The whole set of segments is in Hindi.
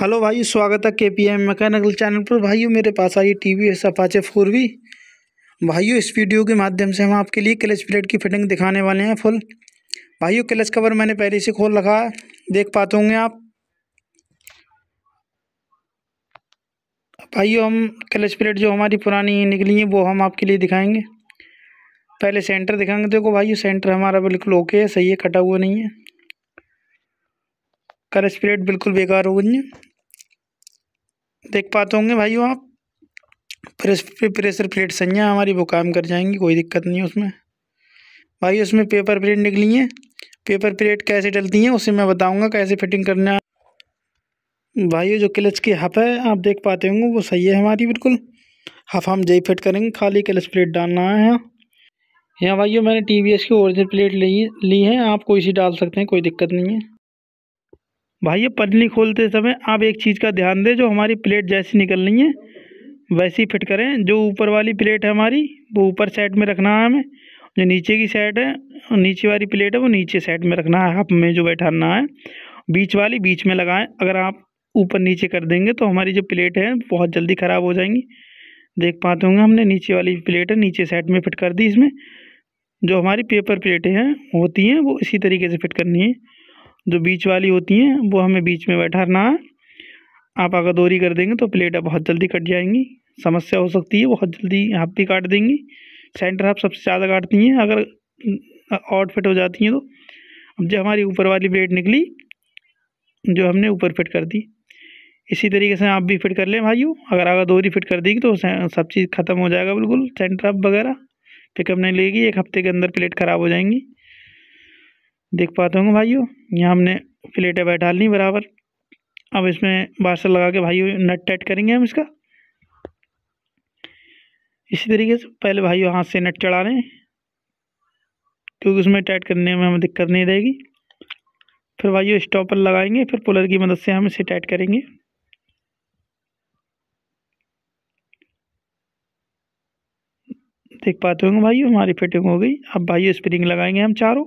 हेलो भाई स्वागत है के पी एम मैकेनिकल चैनल पर भाइयों मेरे पास आई T V S Apache four V भाइयों इस वीडियो के माध्यम से हम आपके लिए क्लच प्लेट की फिटिंग दिखाने वाले हैं फुल भाइयों क्लच कवर मैंने पहले से खोल रखा है देख पाते होंगे आप भाइयों हम क्लच प्लेट जो हमारी पुरानी निकली है वो हम आपके लिए दिखाएंगे पहले सेंटर दिखाएंगे देखो भाइयों सेंटर हमारा बिल्कुल ओके है सही है कटा हुआ नहीं है कलर स्प्रेड बिल्कुल बेकार हो गई देख पाते होंगे भाइयों आप प्रेस पे प्रेशर प्लेट सैया हमारी वो काम कर जाएंगी कोई दिक्कत नहीं है उसमें भाई उसमें पेपर प्लेट निकली है पेपर प्लेट कैसे डलती हैं उसे मैं बताऊंगा कैसे फिटिंग करना भाई जो क्लच की हफ है आप देख पाते होंगे वो सही है हमारी बिल्कुल हफ हम जय फिट करेंगे खाली क्लच प्लेट डालना है यहाँ यहाँ भाइयों मैंने टी वी एस की ओरिजिनल प्लेट ली ली है आप कोई सी डाल सकते हैं कोई दिक्कत नहीं है भाई ये पन्नी खोलते समय आप एक चीज़ का ध्यान दें जो हमारी प्लेट जैसी निकलनी है वैसी फिट करें जो ऊपर वाली प्लेट है हमारी वो ऊपर साइड में रखना है हमें जो नीचे की साइड है नीचे वाली प्लेट है वो नीचे साइड में रखना है आप में जो बैठाना है बीच वाली बीच में लगाएं अगर आप ऊपर नीचे कर देंगे तो हमारी जो प्लेट है बहुत जल्दी ख़राब हो जाएंगी देख पाते होंगे हमने नीचे वाली प्लेट है नीचे साइड में फिट कर दी इसमें जो हमारी पेपर प्लेटें हैं होती हैं वो इसी तरीके से फिट करनी है जो बीच वाली होती है वो हमें बीच में बैठाना है आप अगर दोरी कर देंगे तो प्लेट बहुत जल्दी कट जाएंगी समस्या हो सकती है बहुत जल्दी हाफ भी काट देंगी सेंटर हाफ सबसे ज़्यादा काटती हैं अगर आउट फिट हो जाती हैं तो अब जो हमारी ऊपर वाली प्लेट निकली जो हमने ऊपर फिट कर दी इसी तरीके से आप भी फिट कर लें भाइयों अगर आगे दोरी फिट कर देगी तो सब चीज़ ख़त्म हो जाएगा बिल्कुल सेंटर अप वगैरह पिकअप नहीं लेगी एक हफ्ते के अंदर प्लेट ख़राब हो जाएंगी देख पाते होंगे भाइयों यहाँ हमने प्लेटें बैठा ली बराबर अब इसमें बासर लगा के भाइयों नट टाइट करेंगे हम इसका इसी तरीके से पहले भाइयों हाथ से नट चढ़ा रहे हैं क्योंकि उसमें टाइट करने में हमें दिक्कत नहीं रहेगी फिर भाइयों स्टॉपर लगाएंगे फिर पुलर की मदद से हम इसे टाइट करेंगे देख पाते होंगे भाइयों हमारी फिटिंग हो गई अब भाइयों स्प्रिंग लगाएंगे हम चारों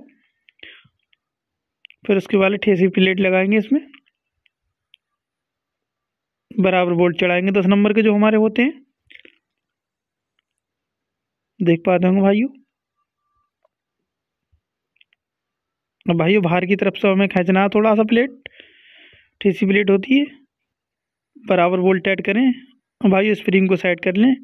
फिर उसके बाद ठेसी प्लेट लगाएंगे इसमें बराबर बोल्ट चढ़ाएंगे दस नंबर के जो हमारे होते हैं देख पाते होंगे भाइयों अब भाइयों बाहर की तरफ से हमें खींचना है थोड़ा सा प्लेट ठेसी प्लेट होती है बराबर बोल्ट ऐड करें भाइयों स्प्रिंग को सेट कर लें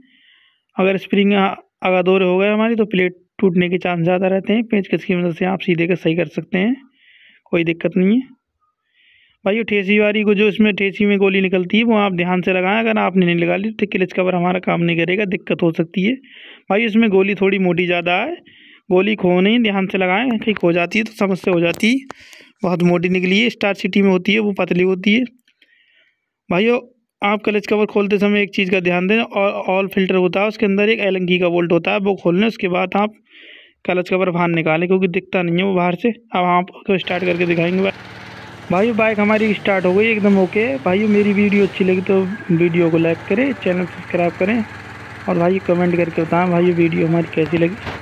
अगर स्प्रिंग अगादोर हो गए हमारी तो प्लेट टूटने के चांस ज़्यादा रहते हैं पेंचकस की मदद से आप सीधे कर सही कर सकते हैं कोई दिक्कत नहीं है भाई ठेसी वारी को जो इसमें ठेसी में गोली निकलती है वो आप ध्यान से लगाएं अगर आपने नहीं लगा ली तो क्लिच कवर हमारा काम नहीं करेगा दिक्कत हो सकती है भाई इसमें गोली थोड़ी मोटी ज़्यादा है गोली खो नहीं ध्यान से लगाएं कहीं खो जाती है तो समस्या हो जाती है बहुत मोटी निकली है स्टार सिटी में होती है वो पतली होती है भाई आप क्लच कवर खोलते समय एक चीज़ का ध्यान दें और ऑल फिल्टर होता है उसके अंदर एक एलंगी का बोल्ट होता है वो खोल उसके बाद आप कलच कवर बाहर निकालें क्योंकि दिखता नहीं है वो बाहर से अब हम आपको स्टार्ट करके दिखाएंगे भाई बाइक हमारी स्टार्ट हो गई एकदम ओके भाई मेरी वीडियो अच्छी लगी तो वीडियो को लाइक करें चैनल सब्सक्राइब करें और भाई कमेंट करके बताएं भाई वीडियो हमारी कैसी लगी